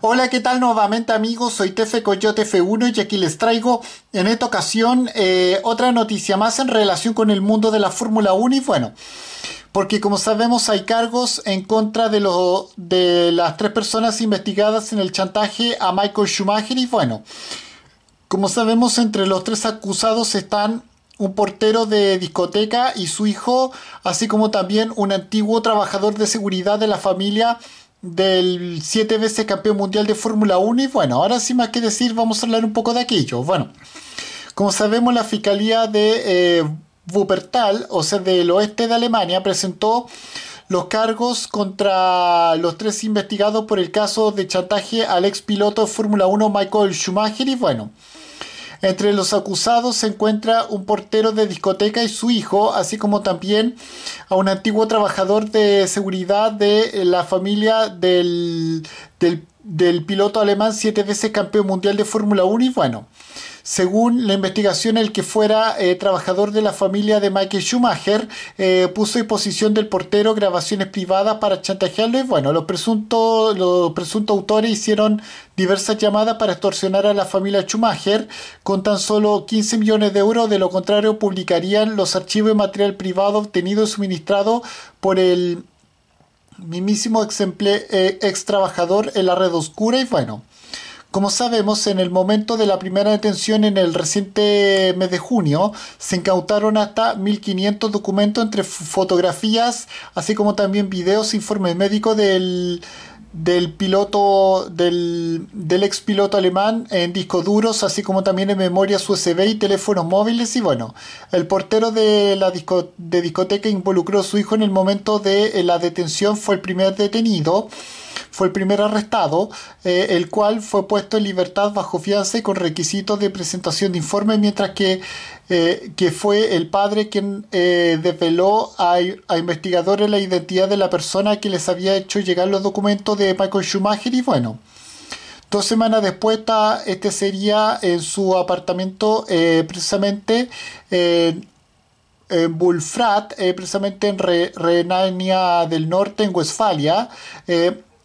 Hola, ¿qué tal nuevamente amigos? Soy Tefe Coyote F1 y aquí les traigo en esta ocasión eh, otra noticia más en relación con el mundo de la Fórmula 1 y bueno, porque como sabemos hay cargos en contra de, lo, de las tres personas investigadas en el chantaje a Michael Schumacher y bueno, como sabemos entre los tres acusados están un portero de discoteca y su hijo, así como también un antiguo trabajador de seguridad de la familia del 7 veces campeón mundial de Fórmula 1 y bueno, ahora sí más que decir vamos a hablar un poco de aquello. Bueno, como sabemos la Fiscalía de eh, Wuppertal, o sea del oeste de Alemania, presentó los cargos contra los tres investigados por el caso de chantaje al ex piloto de Fórmula 1 Michael Schumacher y bueno, entre los acusados se encuentra un portero de discoteca y su hijo, así como también a un antiguo trabajador de seguridad de eh, la familia del, del, piloto alemán, siete veces campeón mundial de Fórmula 1 y bueno. Según la investigación, el que fuera eh, trabajador de la familia de Michael Schumacher eh, puso en posición del portero grabaciones privadas para chantajearlo y bueno, los presuntos, los autores hicieron diversas llamadas para extorsionar a la familia Schumacher con tan solo 15 millones de euros, de lo contrario publicarían los archivos y material privado obtenido y suministrado por el mismísimo ex, eh, ex trabajador en la red oscura y bueno. Como sabemos, en el momento de la primera detención en el reciente mes de junio, se incautaron hasta 1.500 documentos entre fotografías, así como también videos, e informes médicos del piloto del, del ex piloto alemán en discos duros así como también en memorias USB y teléfonos móviles y bueno el portero de la disco, de discoteca involucró a su hijo en el momento de la detención fue el primer detenido fue el primer arrestado, eh, el cual fue puesto en libertad bajo fianza y con requisitos de presentación de informes, mientras eh, que, fue el padre quien eh, desveló a, investigadores la identidad de la persona que les había hecho llegar los documentos de Michael Schumacher y bueno. Dos semanas después, está este sería en su apartamento precisamente en Bullfrat, precisamente en Renania del Norte, en Westfalia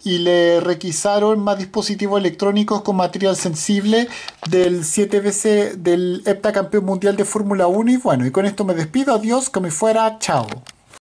y le requisaron más dispositivos electrónicos con material sensible del 7 veces del heptacampeón mundial de Fórmula 1 y bueno, y con esto me despido, adiós, que me fuera, chao.